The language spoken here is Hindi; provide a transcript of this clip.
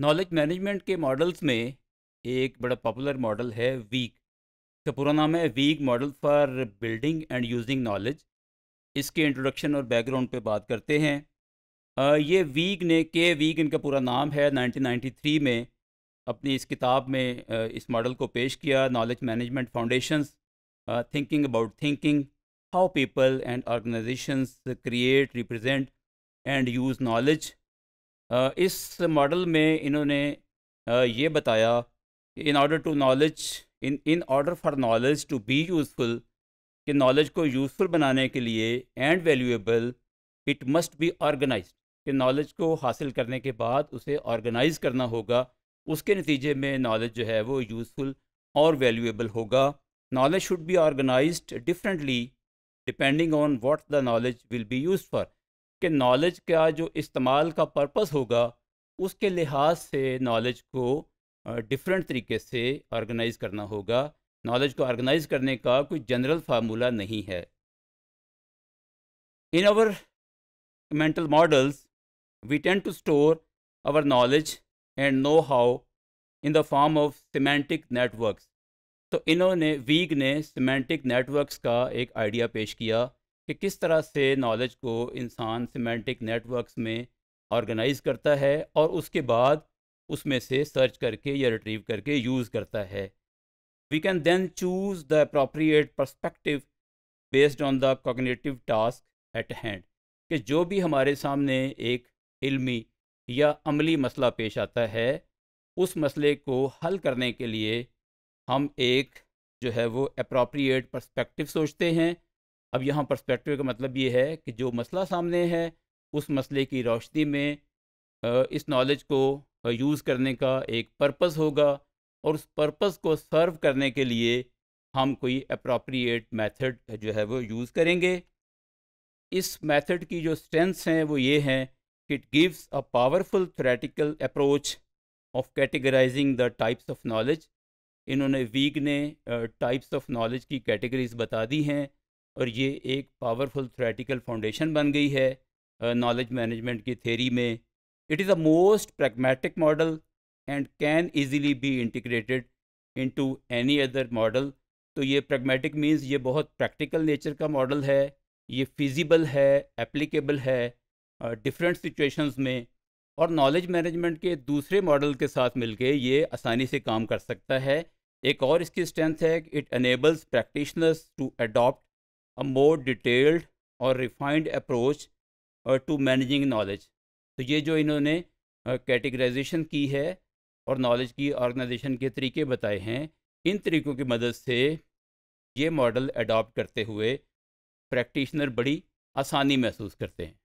नॉलेज मैनेजमेंट के मॉडल्स में एक बड़ा पॉपुलर मॉडल है वीक इसका पूरा नाम है Wiig model for building and using knowledge इसके इंट्रोडक्शन और बैकग्राउंड पे बात करते हैं आ, ये वीक ने के वीक इनका पूरा नाम है 1993 में अपनी इस किताब में आ, इस मॉडल को पेश किया knowledge management foundations thinking about thinking how people and organizations create represent and use knowledge इस मॉडल में इन्होंने ये बताया in order to knowledge in in order for knowledge to be useful कि नॉलेज को यूज़फुल बनाने के लिए and valuable it must be organize कि नॉलेज को हासिल करने के बाद उसे ऑर्गेनाइज करना होगा उसके नतीजे में नॉलेज जो है वो यूज़फुल और वैल्यूएबल होगा knowledge should be organized differently depending on what the knowledge will be use for कि नॉलेज का जो इस्तेमाल का पर्पस होगा उसके लिहाज से नॉलेज को डिफरेंट तरीके से ऑर्गेनाइज करना होगा नॉलेज को ऑर्गेनाइज करने का कोई जनरल फार्मूला नहीं है in our mental models we tend to store our knowledge and know how in the form of semantic networks तो इन्होंने वीग ने सीमेंटिक नेटवर्क्स का एक आइडिया पेश किया कि किस तरह से नॉलेज को इंसान सिमेंटिक नेटवर्क्स में ऑर्गेनाइज करता है और उसके बाद उसमें से सर्च करके या रिट्रीव करके यूज़ करता है we can then choose the appropriate perspective based on the cognitive task at hand कि जो भी हमारे सामने एक इल्मी या अमली मसला पेश आता है उस मसले को हल करने के लिए हम एक जो है वो अप्रोप्रिएट परस्पेक्टिव सोचते हैं अब यहाँ परस्पेक्टिव का मतलब ये है कि जो मसला सामने है उस मसले की रोशनी में इस नॉलेज को यूज़ करने का एक पर्पस होगा और उस पर्पस को सर्व करने के लिए हम कोई अप्रोप्रिएट मेथड जो है वो यूज़ करेंगे इस मेथड की जो स्ट्रेंथ्स हैं वो ये हैं कि it gives a powerful theoretical approach of categorizing the types of knowledge इन्होंने वीक ने टाइप्स ऑफ नॉलेज की कैटेगरीज बता दी हैं और ये एक पावरफुल थ्रेटिकल फाउंडेशन बन गई है नॉलेज मैनेजमेंट की थेरी में it is a most pragmatic model and can easily be integrated into any other model तो ये प्रैग्मेटिक मीन्स ये बहुत प्रैक्टिकल नेचर का मॉडल है ये फिजिबल है एप्लीकेबल है डिफरेंट uh, सिचुएशंस में और नॉलेज मैनेजमेंट के दूसरे मॉडल के साथ मिलके ये आसानी से काम कर सकता है एक और इसकी स्ट्रेंथ है कि it enables practitioners to adopt a more detailed और refined approach to managing knowledge तो ये जो इन्होंने कैटेगराइजेशन uh, की है और नॉलेज की ऑर्गेनाइजेशन के तरीके बताए हैं इन तरीक़ों की मदद से ये मॉडल अडॉप्ट करते हुए प्रैक्टिशनर बड़ी आसानी महसूस करते हैं